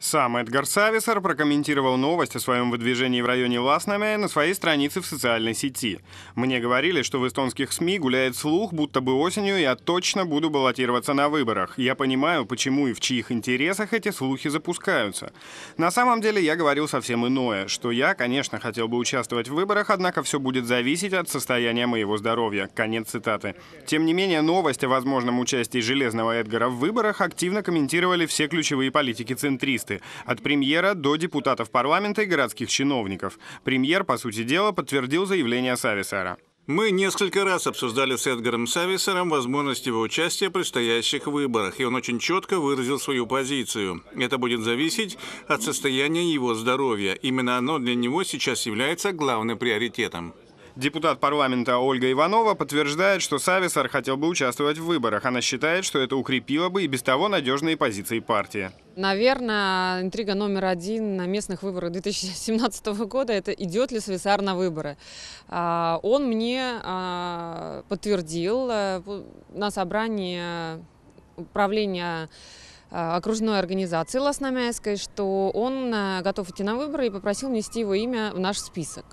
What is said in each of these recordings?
Сам Эдгар Сависар прокомментировал новость о своем выдвижении в районе Ласнаме на своей странице в социальной сети. «Мне говорили, что в эстонских СМИ гуляет слух, будто бы осенью я точно буду баллотироваться на выборах. Я понимаю, почему и в чьих интересах эти слухи запускаются. На самом деле я говорил совсем иное, что я, конечно, хотел бы участвовать в выборах, однако все будет зависеть от состояния моего здоровья». Конец цитаты. Тем не менее, новость о возможном участии Железного Эдгара в выборах активно комментировали все ключевые политики центриста пункты. От премьера до депутатов парламента и городских чиновников. Премьер, по сути дела, подтвердил заявление Сависара. Мы несколько раз обсуждали с Эдгаром Сависером возможность его участия в предстоящих выборах, и он очень четко выразил свою позицию. Это будет зависеть от состояния его здоровья. Именно оно для него сейчас является главным приоритетом. Депутат парламента Ольга Иванова подтверждает, что Сависар хотел бы участвовать в выборах. Она считает, что это укрепило бы и без того надежные позиции партии. Наверное, интрига номер один на местных выборах 2017 года – это идет ли Сависар на выборы. А, он мне а, подтвердил э, на собрании управления а, окружной организации Лосномяйской, что он э, готов идти на выборы и попросил внести его имя в наш список.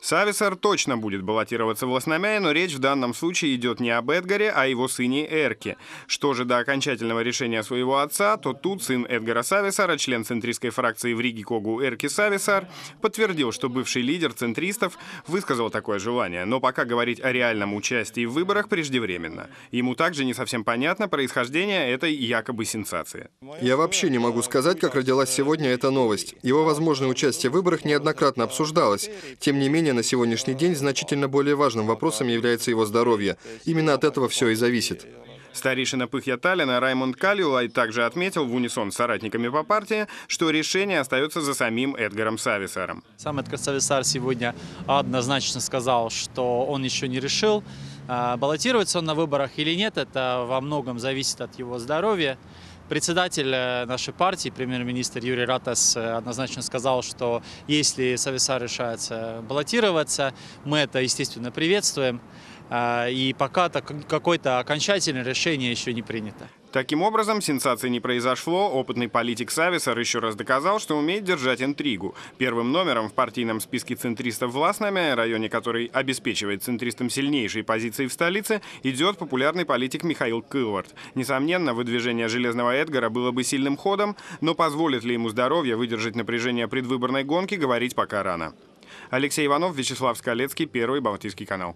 Сависар точно будет баллотироваться в Лосномяя, но речь в данном случае идет не об Эдгаре, а его сыне Эрке. Что же до окончательного решения своего отца, то тут сын Эдгара Сависара, член центристской фракции в Риге Когу Эрки Сависар, подтвердил, что бывший лидер центристов высказал такое желание, но пока говорить о реальном участии в выборах преждевременно. Ему также не совсем понятно происхождение этой якобы сенсации. Я вообще не могу сказать, как родилась сегодня эта новость. Его возможное участие в выборах неоднократно обсуждалось. Тем не менее, России на сегодняшний день значительно более важным вопросом является его здоровье. Именно от этого все и зависит. Старейшина Пыхья Таллина Раймонд Калиулай также отметил в унисон с соратниками по партии, что решение остается за самим Эдгаром Сависаром. Сам Эдгар Сависар сегодня однозначно сказал, что он еще не решил, э, баллотироваться он на выборах или нет. Это во многом зависит от его здоровья. Председатель э, нашей партии, премьер-министр Юрий Ратас, э, однозначно сказал, что если Сависа решается баллотироваться, мы это, естественно, приветствуем. А, и пока какое-то окончательное решение еще не принято. Таким образом, сенсации не произошло. Опытный политик Сависар еще раз доказал, что умеет держать интригу. Первым номером в партийном списке центристов властными районе который обеспечивает центристам сильнейшие позиции в столице, идет популярный политик Михаил Кылвард. Несомненно, выдвижение «Железного Эдгара» было бы сильным ходом, но позволит ли ему здоровье выдержать напряжение предвыборной гонки, говорить пока рано. Алексей Иванов, Вячеслав Скалецкий, Первый Балтийский канал.